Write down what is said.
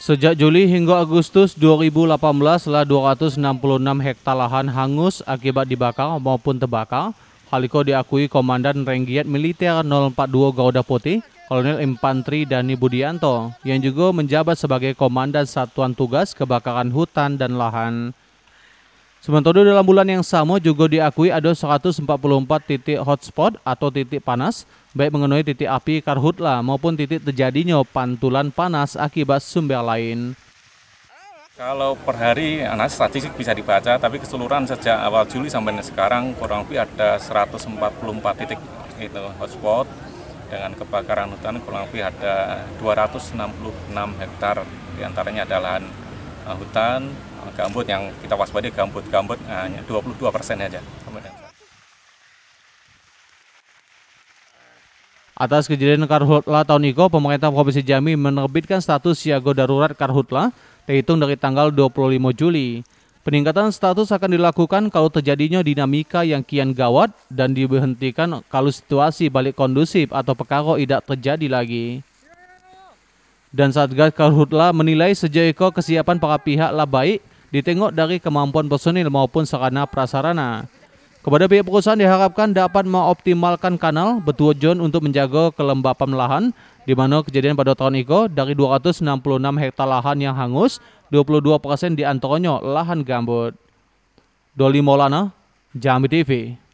Sejak Juli hingga Agustus 2018 telah 266 hektar lahan hangus akibat dibakar maupun terbakar. Haliko diakui Komandan Renggiat Militer 042 Gauda Putih, Kolonel Infantri Dani Budianto, yang juga menjabat sebagai Komandan Satuan Tugas Kebakaran Hutan dan Lahan. Sementara dalam bulan yang sama juga diakui ada 144 titik hotspot atau titik panas, baik mengenai titik api karhutla maupun titik terjadinya pantulan panas akibat sumber lain. Kalau per hari, nah statistik bisa dibaca, tapi keseluruhan sejak awal Juli sampai sekarang kurang lebih ada 144 titik itu hotspot dengan kebakaran hutan kurang lebih ada 266 hektar diantaranya ada lahan uh, hutan, uh, gambut yang kita waspadai gambut-gambut eh, hanya 22 persen saja. Atas kejadian karhutla tahun ini, pemerintah Provinsi Jambi menerbitkan status siaga darurat karhutla terhitung dari tanggal 25 Juli. Peningkatan status akan dilakukan kalau terjadinya dinamika yang kian gawat dan dihentikan kalau situasi balik kondusif atau pekaro tidak terjadi lagi. Dan Satgas Karhutla menilai sejauh itu kesiapan para pihak lah baik ditengok dari kemampuan personil maupun sarana prasarana. Kepada pihak perusahaan diharapkan dapat mengoptimalkan kanal John untuk menjaga kelembapan lahan di mana kejadian pada tahun itu dari 266 hektar lahan yang hangus, 22% antaranya lahan gambut. Doli Maulana, Jambi TV.